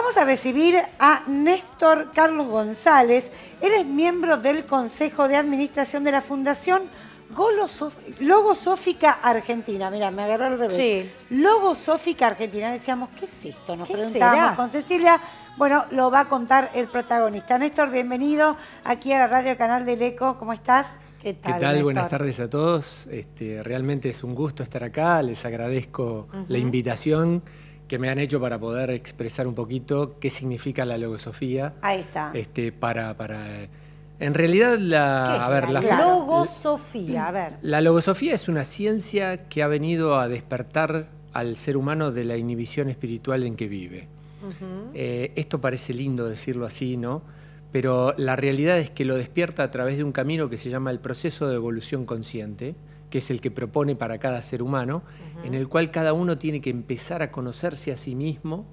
Vamos a recibir a Néstor Carlos González. Él es miembro del Consejo de Administración de la Fundación Logosófica Argentina. Mira, me agarró el revés. Sí. Logosófica Argentina. Decíamos, ¿qué es esto? Nos preguntábamos con Cecilia. Bueno, lo va a contar el protagonista. Néstor, bienvenido aquí a la radio Canal del Eco. ¿Cómo estás? ¿Qué tal? ¿Qué tal? Buenas tardes a todos. Este, realmente es un gusto estar acá. Les agradezco la invitación que me han hecho para poder expresar un poquito qué significa la logosofía. Ahí está. Este, para, para, en realidad, la, a ver, la, logosofía, a ver. La logosofía es una ciencia que ha venido a despertar al ser humano de la inhibición espiritual en que vive. Eh, esto parece lindo decirlo así, ¿no? Pero la realidad es que lo despierta a través de un camino que se llama el proceso de evolución consciente, que es el que propone para cada ser humano, en el cual cada uno tiene que empezar a conocerse a sí mismo,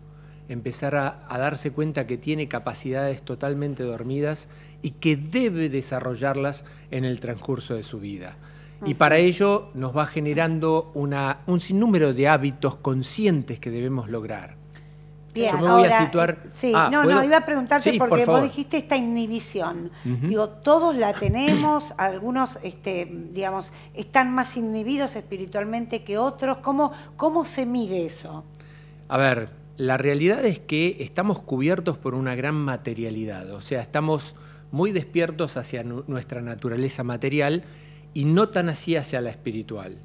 empezar a, darse cuenta que tiene capacidades totalmente dormidas y que debe desarrollarlas en el transcurso de su vida. Y para ello nos va generando un sinnúmero de hábitos conscientes que debemos lograr situar. Eh, sí, ah, no, no, iba a preguntarte porque por vos dijiste esta inhibición. Digo, todos la tenemos, algunos, este, digamos, están más inhibidos espiritualmente que otros. ¿Cómo, ¿Cómo se mide eso? A ver, la realidad es que estamos cubiertos por una gran materialidad, o sea, estamos muy despiertos hacia nuestra naturaleza material y no tan así hacia la espiritual.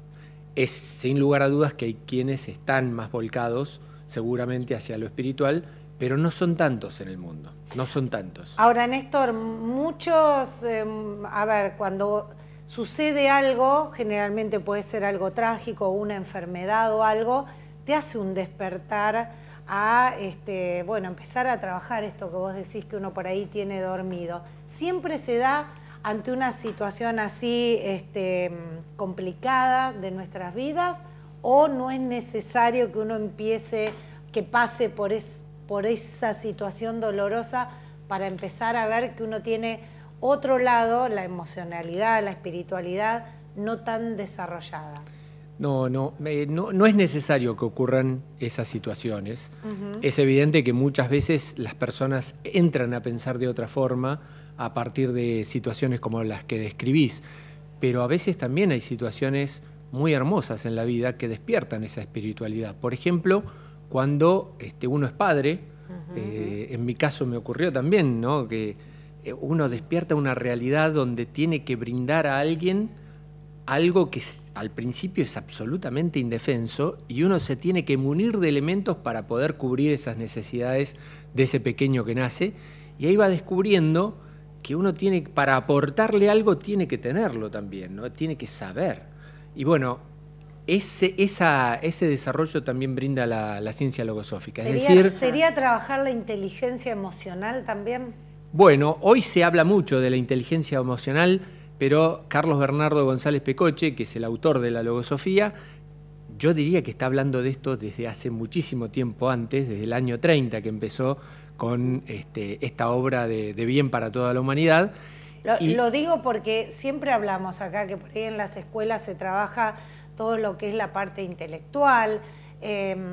Es sin lugar a dudas que hay quienes están más volcados seguramente hacia lo espiritual, pero no son tantos en el mundo, no son tantos. Ahora, Néstor, muchos, eh, a ver, cuando sucede algo, generalmente puede ser algo trágico, una enfermedad o algo, te hace un despertar a este, bueno, empezar a trabajar esto que vos decís que uno por ahí tiene dormido. Siempre se da ante una situación así este, complicada de nuestras vidas o no es necesario que uno empiece, que pase por, esa situación dolorosa para empezar a ver que uno tiene otro lado, la emocionalidad, la espiritualidad, no tan desarrollada. No, no, eh, no, es necesario que ocurran esas situaciones. Es evidente que muchas veces las personas entran a pensar de otra forma a partir de situaciones como las que describís, pero a veces también hay situaciones muy hermosas en la vida que despiertan esa espiritualidad. Por ejemplo, cuando este, uno es padre, eh, en mi caso me ocurrió también, ¿no? Que eh, uno despierta una realidad donde tiene que brindar a alguien algo que al principio es absolutamente indefenso y uno se tiene que munir de elementos para poder cubrir esas necesidades de ese pequeño que nace y ahí va descubriendo que uno tiene para aportarle algo tiene que tenerlo también, ¿no? Tiene que saber. Y bueno, ese, desarrollo también brinda la, ciencia logosófica. ¿Sería, trabajar la inteligencia emocional también? Bueno, hoy se habla mucho de la inteligencia emocional, pero Carlos Bernardo González Pecoche, que es el autor de la logosofía, yo diría que está hablando de esto desde hace muchísimo tiempo antes, desde el año 30 que empezó con este, esta obra de Bien para toda la humanidad. Lo, digo porque siempre hablamos acá que en las escuelas se trabaja todo lo que es la parte intelectual, em,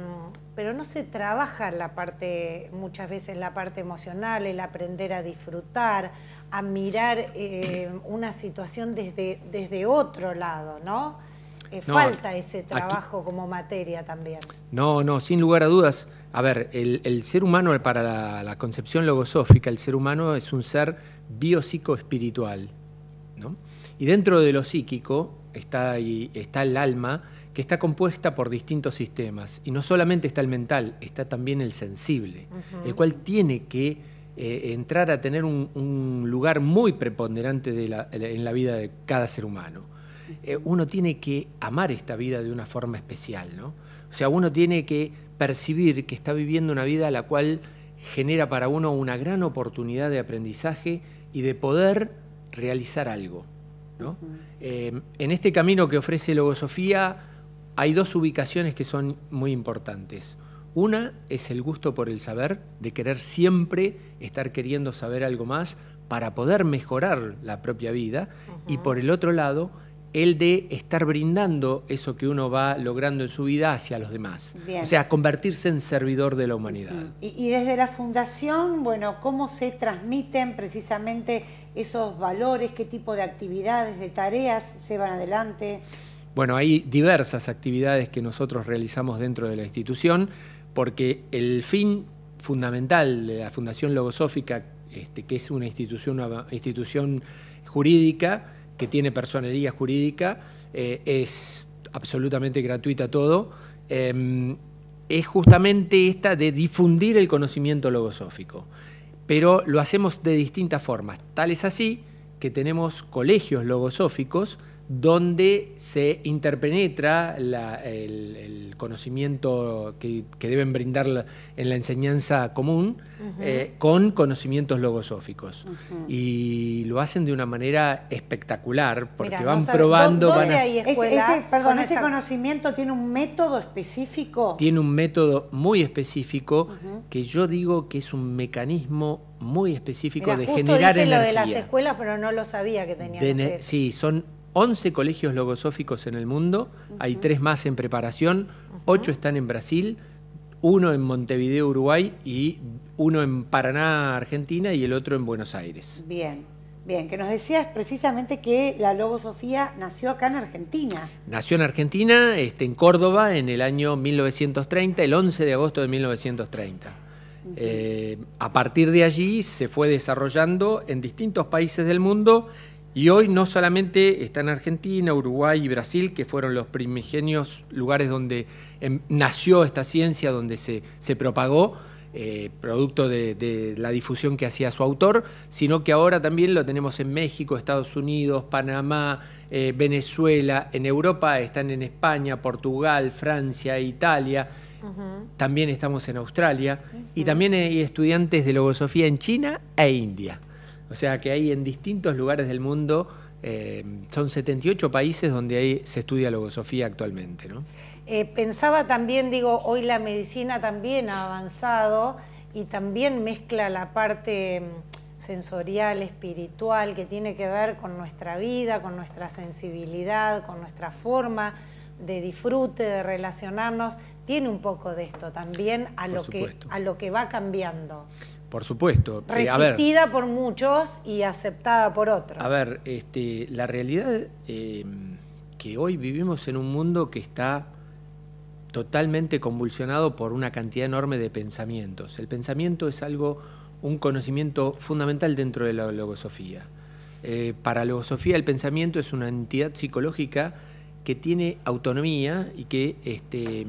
pero no se trabaja la parte, muchas veces la parte emocional, el aprender a disfrutar, a mirar eh, una situación desde, desde otro lado, ¿no? Eh, falta ese trabajo como materia también. No, no, sin lugar a dudas. A ver, el, ser humano, para la, concepción logosófica, el ser humano es un ser espiritual ¿no? Y dentro de lo psíquico está, está el alma que está compuesta por distintos sistemas. Y no solamente está el mental, está también el sensible, el cual tiene que eh, entrar a tener un, lugar muy preponderante en la vida de cada ser humano. Eh, uno tiene que amar esta vida de una forma especial, ¿no? O sea, uno tiene que percibir que está viviendo una vida la cual genera para uno una gran oportunidad de aprendizaje y de poder realizar algo. Eh, en este camino que ofrece Logosofía hay dos ubicaciones que son muy importantes. Una es el gusto por el saber, de querer siempre estar queriendo saber algo más para poder mejorar la propia vida. Y por el otro lado, el de estar brindando eso que uno va logrando en su vida hacia los demás. O sea, convertirse en servidor de la humanidad. Y, desde la fundación, bueno, ¿cómo se transmiten precisamente esos valores? ¿Qué tipo de actividades, de tareas llevan adelante? Bueno, hay diversas actividades que nosotros realizamos dentro de la institución, porque el fin fundamental de la Fundación Logosófica, este, que es una institución, una institución jurídica, que tiene personería jurídica, eh, es absolutamente gratuita todo, em, es justamente esta de difundir el conocimiento logosófico. Pero lo hacemos de distintas formas. Tal es así que tenemos colegios logosóficos donde se interpenetra el, conocimiento que, deben brindar en la enseñanza común eh, con conocimientos logosóficos. Y lo hacen de una manera espectacular, porque van probando, Ese, perdón, ese conocimiento tiene un método específico. Tiene un método muy específico que yo digo que es un mecanismo muy específico de generar energía. de las escuelas, pero no lo sabía que tenían. sí, son 11 colegios logosóficos en el mundo, hay tres más en preparación, ocho están en Brasil, uno en Montevideo, Uruguay, y uno en Paraná, Argentina, y el otro en Buenos Aires. Bien, bien, que nos decías precisamente que la logosofía nació acá en Argentina. Nació en Argentina, este, en Córdoba, en el año 1930, el 11 de agosto de 1930. Eh, a partir de allí se fue desarrollando en distintos países del mundo y hoy no solamente están Argentina, Uruguay y Brasil, que fueron los primigenios lugares donde em, nació esta ciencia, donde se, propagó, eh, producto de, la difusión que hacía su autor, sino que ahora también lo tenemos en México, Estados Unidos, Panamá, eh, Venezuela, en Europa están en España, Portugal, Francia, Italia, también estamos en Australia y también hay estudiantes de logosofía en China e India. O sea que hay en distintos lugares del mundo, eh, son 78 países donde ahí se estudia logosofía actualmente. ¿no? Eh, pensaba también, digo, hoy la medicina también ha avanzado y también mezcla la parte mm, sensorial, espiritual, que tiene que ver con nuestra vida, con nuestra sensibilidad, con nuestra forma de disfrute, de relacionarnos, tiene un poco de esto también a, lo, que, a lo que va cambiando. Por supuesto. Eh, Resistida por muchos y aceptada por otros. A ver, este, la realidad eh, que hoy vivimos en un mundo que está totalmente convulsionado por una cantidad enorme de pensamientos. El pensamiento es algo, un conocimiento fundamental dentro de la logosofía. Eh, para la logosofía el pensamiento es una entidad psicológica que tiene autonomía y que este,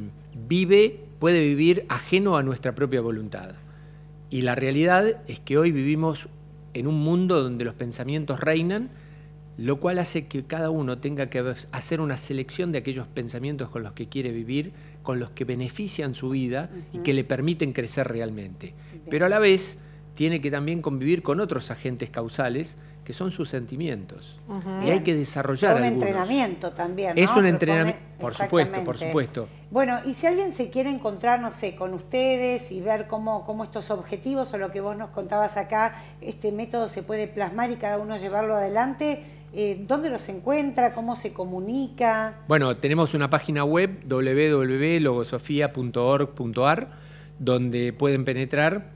vive, puede vivir ajeno a nuestra propia voluntad. Y la realidad es que hoy vivimos en un mundo donde los pensamientos reinan, lo cual hace que cada uno tenga que hacer una selección de aquellos pensamientos con los que quiere vivir, con los que benefician su vida y que le permiten crecer realmente. Pero a la vez tiene que también convivir con otros agentes causales que son sus sentimientos. Y hay que desarrollar. Es un entrenamiento también. ¿no? Es un entrenamiento, por supuesto, por supuesto. Bueno, y si alguien se quiere encontrar, no sé, con ustedes y ver cómo, cómo estos objetivos o lo que vos nos contabas acá, este método se puede plasmar y cada uno llevarlo adelante. Eh, ¿Dónde los encuentra? ¿Cómo se comunica? Bueno, tenemos una página web www.logosofia.org.ar donde pueden penetrar.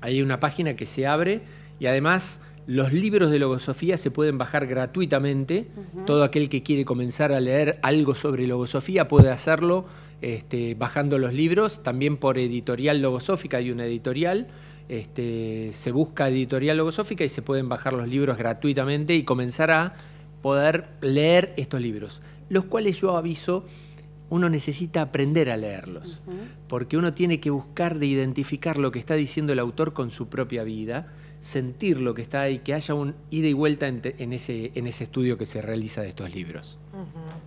Hay una página que se abre y además los libros de logosofía se pueden bajar gratuitamente. Todo aquel que quiere comenzar a leer algo sobre logosofía puede hacerlo este, bajando los libros. También por editorial logosófica hay una editorial. Este, se busca editorial logosófica y se pueden bajar los libros gratuitamente y comenzar a poder leer estos libros, los cuales yo aviso, uno necesita aprender a leerlos, porque uno tiene que buscar de identificar lo que está diciendo el autor con su propia vida sentir lo que está ahí, que haya un ida y vuelta en, ese, en ese estudio que se realiza de estos libros.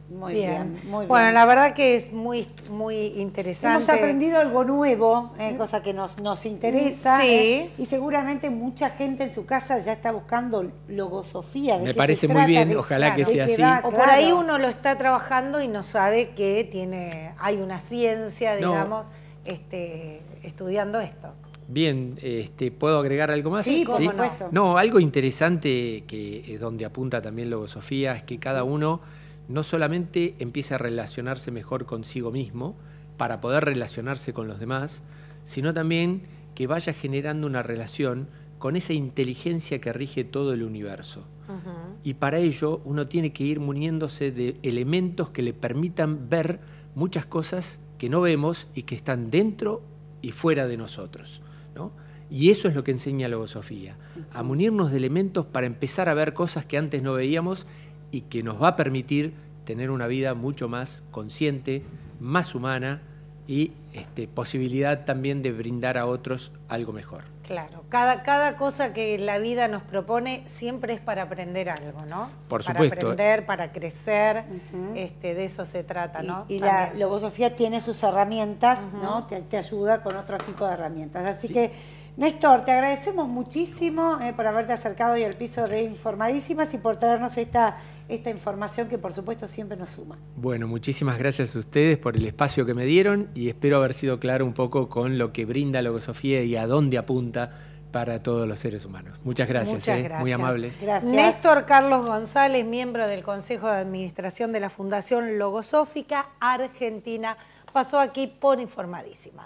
Muy bien. muy bien. Bueno, la verdad que es muy, muy interesante. Hemos aprendido algo nuevo, eh, mm. cosa que nos, nos interesa. Eh, y seguramente mucha gente en su casa ya está buscando logosofía. De Me parece muy bien, ojalá que sea así. o por ahí uno lo está trabajando y no sabe que tiene, hay una ciencia, digamos, este, estudiando esto. Bien, este, ¿puedo agregar algo más? Sí, por supuesto. No, algo interesante que eh, donde apunta también Sofía es que cada uno no solamente empieza a relacionarse mejor consigo mismo para poder relacionarse con los demás, sino también que vaya generando una relación con esa inteligencia que rige todo el universo. Y para ello uno tiene que ir muniéndose de elementos que le permitan ver muchas cosas que no vemos y que están dentro y fuera de nosotros. Y eso es lo que enseña la logosofía, a munirnos de elementos para empezar a ver cosas que antes no veíamos y que nos va a permitir tener una vida mucho más consciente, más humana y este, posibilidad también de brindar a otros algo mejor. Claro, cada, cada cosa que la vida nos propone siempre es para aprender algo, ¿no? Por supuesto. Para aprender, para crecer, este, de eso se trata, ¿no? Y, la logosofía tiene sus herramientas, ¿no? Te, ayuda con otro tipo de herramientas. Así que Néstor, te agradecemos muchísimo eh, por haberte acercado hoy al piso de Informadísimas y por traernos esta, esta información que por supuesto siempre nos suma. Bueno, muchísimas gracias a ustedes por el espacio que me dieron y espero haber sido claro un poco con lo que brinda Logosofía y a dónde apunta para todos los seres humanos. Muchas gracias, Muchas eh, gracias. muy amables. Néstor Carlos González, miembro del Consejo de Administración de la Fundación Logosófica Argentina, pasó aquí por Informadísimas.